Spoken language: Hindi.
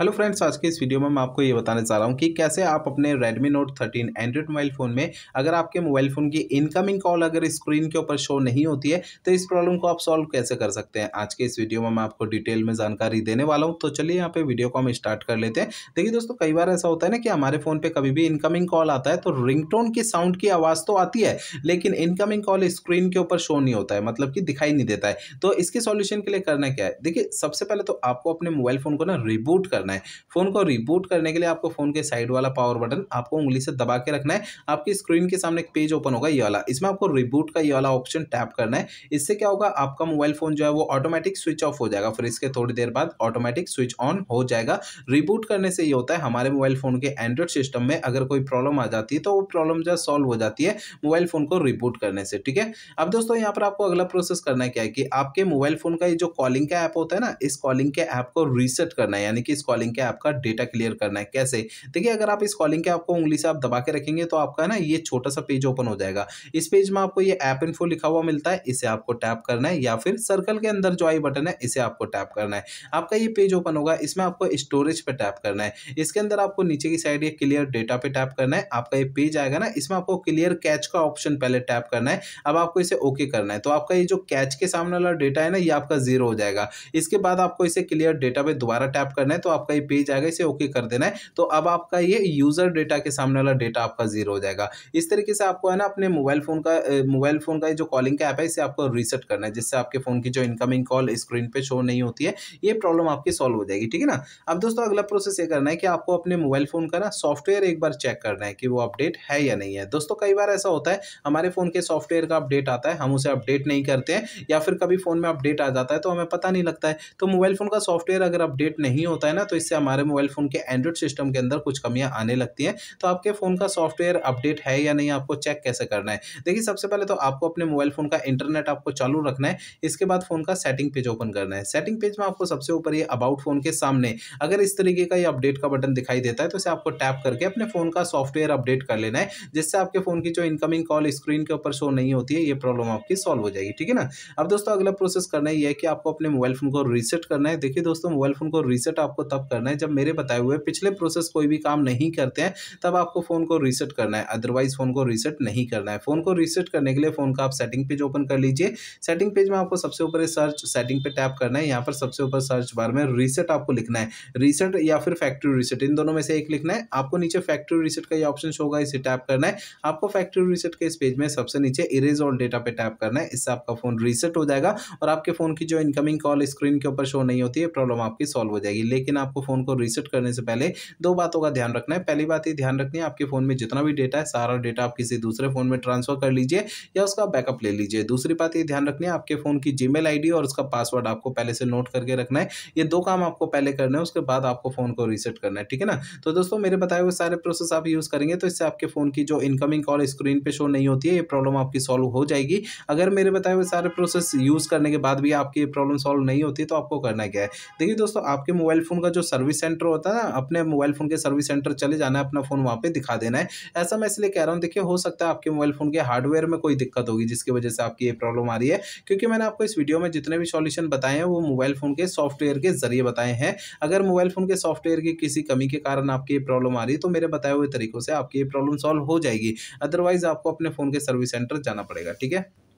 हेलो फ्रेंड्स आज के इस वीडियो में मैं आपको ये बताने चाह रहा हूँ कि कैसे आप अपने Redmi Note 13 Android mobile phone में अगर आपके मोबाइल फ़ोन की इनकमिंग कॉल अगर स्क्रीन के ऊपर शो नहीं होती है तो इस प्रॉब्लम को आप सॉल्व कैसे कर सकते हैं आज के इस वीडियो में मैं आपको डिटेल में जानकारी देने वाला हूँ तो चलिए यहाँ पर वीडियो को हम स्टार्ट कर लेते हैं देखिए दोस्तों कई बार ऐसा होता है ना कि हमारे फ़ोन पर कभी भी इनकमिंग कॉल आता है तो रिंगटोन की साउंड की आवाज़ तो आती है लेकिन इनकमिंग कॉल स्क्रीन के ऊपर शो नहीं होता है मतलब कि दिखाई नहीं देता है तो इसके सॉल्यूशन के लिए करना क्या है देखिए सबसे पहले तो आपको अपने मोबाइल फ़ोन को ना रिबूट करना करना है फ़ोन को रिबूट करने के लिए आपको फ़ोन के साइड वाला पावर बटन आपको उंगली से दबा के रखना है आपकी स्क्रीन के सामने एक पेज ओपन होगा ये वाला इसमें आपको रिबूट का ये वाला ऑप्शन टैप करना है इससे क्या होगा आपका मोबाइल फ़ोन जो है वो ऑटोमेटिक स्विच ऑफ हो जाएगा फिर इसके थोड़ी देर बाद ऑटोमेटिक स्विच ऑन हो जाएगा रिबूट करने से ये होता है हमारे मोबाइल फ़ोन के एंड्रॉइड सिस्टम में अगर कोई प्रॉब्लम आ जाती है तो वो प्रॉब्लम जो है सॉल्व हो जाती है मोबाइल फ़ोन को रिबूट करने से ठीक है अब दोस्तों यहाँ पर आपको अगला प्रोसेस करना है क्या है कि आपके मोबाइल फ़ोन का ये जो कॉलिंग का ऐप होता है ना इस कॉलिंग के ऐप को रीसेट करना है यानी कि इस कॉलिंग कॉलिंग के आपका डेटा क्लियर करना है कैसे देखिए अगर आप इस कॉलिंग के आपको उंगली से आप दबा के रखेंगे तो आपका ना ये छोटा सा पेज ओपन हो जाएगा इस पेज में आपको ये ऐप इन लिखा हुआ मिलता है इसे आपको टैप करना है या फिर सर्कल के अंदर जो आई बटन है इसे आपको टैप करना है आपका ये पेज ओपन होगा इसमें आपको स्टोरेज पर टैप करना है इसके अंदर आपको नीचे की साइड ये क्लियर डेटा पे टैप करना है आपका ये पेज आएगा ना इसमें आपको क्लियर कैच का ऑप्शन पहले टैप करना है अब आपको इसे ओके करना है तो आपका ये जो कैच के सामने वाला डेटा है ना ये आपका जीरो हो जाएगा इसके बाद आपको इसे क्लियर डेटा पे दोबारा टैप करना है तो आपका आपका ये पेज आएगा इसे ओके कर देना है तो अब आपका ये यूज़र डेटा के सामने वाला डेटा आपका जीरो हो जाएगा इस तरीके से आपको है ना अपने मोबाइल फ़ोन का मोबाइल फ़ोन का जो कॉलिंग का ऐप है इसे आपको रीसेट करना है जिससे आपके फ़ोन की जो इनकमिंग कॉल स्क्रीन पर शो नहीं होती है ये प्रॉब्लम आपकी सॉल्व हो जाएगी ठीक है ना अब दोस्तों अगला प्रोसेस ये करना है कि आपको अपने मोबाइल फ़ोन का ना सॉफ्टवेयर एक बार चेक करना है कि वो अपडेट है या नहीं है दोस्तों कई बार ऐसा होता है हमारे फ़ोन के सॉफ्टवेयर का अपडेट आता है हम उसे अपडेट नहीं करते हैं या फिर कभी फ़ोन में अपडेट आ जाता है तो हमें पता नहीं लगता है तो मोबाइल फ़ोन का सॉफ्टवेयर अगर अपडेट नहीं होता है ना तो इससे हमारे मोबाइल फ़ोन के एंड्रॉइड सिस्टम के अंदर कुछ कमियाँ आने लगती हैं तो आपके फ़ोन का सॉफ्टवेयर अपडेट है या नहीं आपको चेक कैसे करना है देखिए सबसे पहले तो आपको अपने मोबाइल फ़ोन का इंटरनेट आपको चालू रखना है इसके बाद फ़ोन का सेटिंग पेज ओपन करना है सेटिंग पेज में आपको सबसे ऊपर ये अबाउट फ़ोन के सामने अगर इस तरीके का ये अपडेट का बटन दिखाई देता है तो इसे आपको टैप करके अपने फ़ोन का सॉफ्टवेयर अपडेट कर लेना है जिससे आपके फ़ोन की जो इनकमिंग कॉल स्क्रीन के ऊपर शो नहीं होती है ये प्रॉब्लम आपकी सॉल्व हो जाएगी ठीक है ना अब दोस्तों अगला प्रोसेस करना है कि आपको अपने मोबाइल फ़ोन को रीसेट करना है देखिए दोस्तों मोबाइल फ़ोन को रीसेट आपको तब तब करना है जब मेरे बताए हुए पिछले प्रोसेस कोई भी काम नहीं करते हैं तब आपको फ़ोन को रीसेट करना है अदरवाइज़ फ़ोन को रीसेट नहीं करना है फ़ोन को रीसेट करने के लिए फ़ोन का आप सेटिंग पेज ओपन कर लीजिए सेटिंग पेज में आपको सबसे ऊपर सर्च सेटिंग पे टैप करना है यहाँ पर सबसे ऊपर सर्च बार में रीसेट आपको लिखना है रीसेट या फिर फैक्ट्री रीसेट इन दोनों में से एक लिखना है आपको नीचे फैक्ट्री रीसेट का ये ऑप्शन शो होगा इसे टैप करना है आपको फैक्ट्री रीसेट के इस पेज में सबसे नीचे इरेज ऑल डेटा पे टैप करना है इससे आपका फ़ोन रीसेट हो जाएगा और आपके फ़ोन की जो इनकमिंग कॉल स्क्रीन के ऊपर शो नहीं होती है प्रॉब्लम आपकी सॉल्व हो जाएगी लेकिन आप आपको फ़ोन को रीसेट करने से पहले दो बातों का ध्यान रखना है पहली बात ये ध्यान रखनी है आपके फ़ोन में जितना भी डेटा है सारा डेटा आप किसी दूसरे फ़ोन में ट्रांसफ़र कर लीजिए या उसका बैकअप ले लीजिए दूसरी बात ये ध्यान रखनी है आपके फ़ोन की जीमेल मेल और उसका पासवर्ड आपको पहले से नोट करके रखना है ये दो काम आपको पहले करना है उसके बाद आपको फ़ोन को रीसेट करना है ठीक है ना तो दोस्तों मेरे बताए हुए सारे प्रोसेस आप यूज़ करेंगे तो इससे आपके फ़ोन की जो इनकमिंग कॉल स्क्रीन पर शो नहीं होती है ये प्रॉब्लम आपकी सॉल्व हो जाएगी अगर मेरे बताए हुए सारे प्रोसेस यूज़ करने के बाद भी आपकी प्रॉब्लम सॉल्व नहीं होती तो आपको करना क्या है देखिए दोस्तों आपके मोबाइल फ़ोन का जो जो सर्विस सेंटर होता है ना अपने मोबाइल फ़ोन के सर्विस सेंटर चले जाना है अपना फ़ोन वहाँ पर दिखा देना है ऐसा मैं इसलिए कह रहा हूँ देखिए हो सकता है आपके मोबाइल फ़ोन के हार्डवेयर में कोई दिक्कत होगी जिसकी वजह से आपकी ये प्रॉब्लम आ रही है क्योंकि मैंने आपको इस वीडियो में जितने भी सॉल्यूशन बताए हैं वो मोबाइल फ़ोन के सॉफ्टवेयर के ज़रिए बताए हैं अगर मोबाइल फ़ोन के सॉफ्टवेयर की किसी कमी के कारण आपकी ये प्रॉब्लम आ रही है तो मेरे बताए हुए तरीकों से आपकी ये प्रॉब्लम सॉल्व हो जाएगी अदरवाइज़ आपको अपने फ़ोन के सर्विस सेंटर जाना पड़ेगा ठीक है